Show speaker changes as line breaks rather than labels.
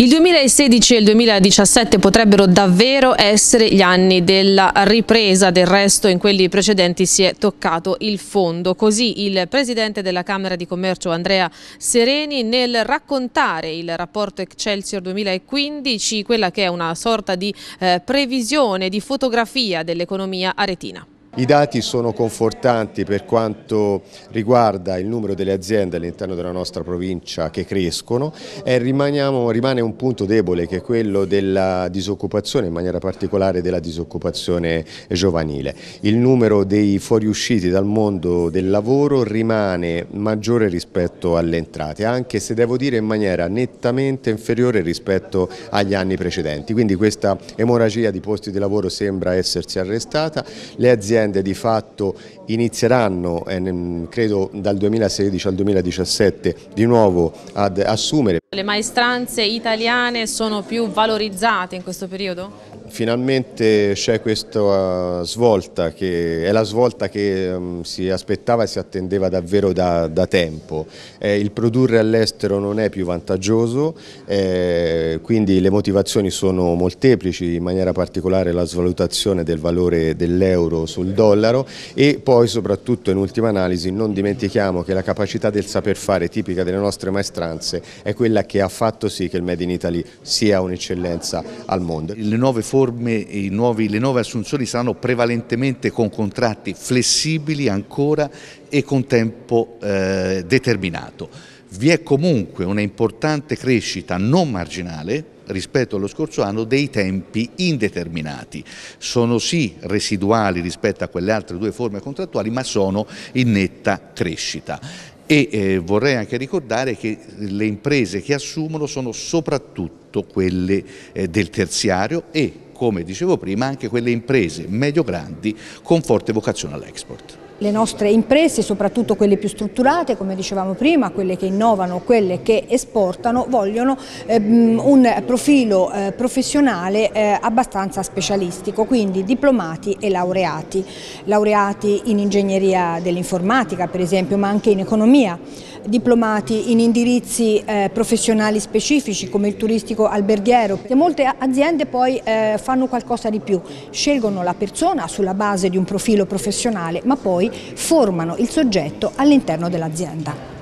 Il 2016 e il 2017 potrebbero davvero essere gli anni della ripresa, del resto in quelli precedenti si è toccato il fondo. Così il presidente della Camera di Commercio Andrea Sereni nel raccontare il rapporto Excelsior 2015, quella che è una sorta di eh, previsione, di fotografia dell'economia aretina.
I dati sono confortanti per quanto riguarda il numero delle aziende all'interno della nostra provincia che crescono e rimane un punto debole che è quello della disoccupazione, in maniera particolare della disoccupazione giovanile. Il numero dei fuoriusciti dal mondo del lavoro rimane maggiore rispetto alle entrate, anche se devo dire in maniera nettamente inferiore rispetto agli anni precedenti. Quindi questa emorragia di posti di lavoro sembra essersi arrestata, le aziende aziende di fatto inizieranno, credo dal 2016 al 2017, di nuovo ad assumere.
Le maestranze italiane sono più valorizzate in questo periodo?
finalmente c'è questa uh, svolta che è la svolta che um, si aspettava e si attendeva davvero da, da tempo. Eh, il produrre all'estero non è più vantaggioso, eh, quindi le motivazioni sono molteplici, in maniera particolare la svalutazione del valore dell'euro sul dollaro e poi soprattutto in ultima analisi non dimentichiamo che la capacità del saper fare tipica delle nostre maestranze è quella che ha fatto sì che il Made
in Italy sia un'eccellenza al mondo. Le nuove forme forme, nuovi, le nuove assunzioni saranno prevalentemente con contratti flessibili ancora e con tempo eh, determinato. Vi è comunque una importante crescita non marginale rispetto allo scorso anno dei tempi indeterminati. Sono sì residuali rispetto a quelle altre due forme contrattuali ma sono in netta crescita e eh, vorrei anche ricordare che le imprese che assumono sono soprattutto quelle eh, del terziario e come dicevo prima, anche quelle imprese medio-grandi con forte vocazione all'export
le nostre imprese, soprattutto quelle più strutturate, come dicevamo prima, quelle che innovano, quelle che esportano, vogliono ehm, un profilo eh, professionale eh, abbastanza specialistico, quindi diplomati e laureati, laureati in ingegneria dell'informatica per esempio, ma anche in economia diplomati in indirizzi eh, professionali specifici come il turistico alberghiero. E molte aziende poi eh, fanno qualcosa di più, scelgono la persona sulla base di un profilo professionale ma poi formano il soggetto all'interno dell'azienda.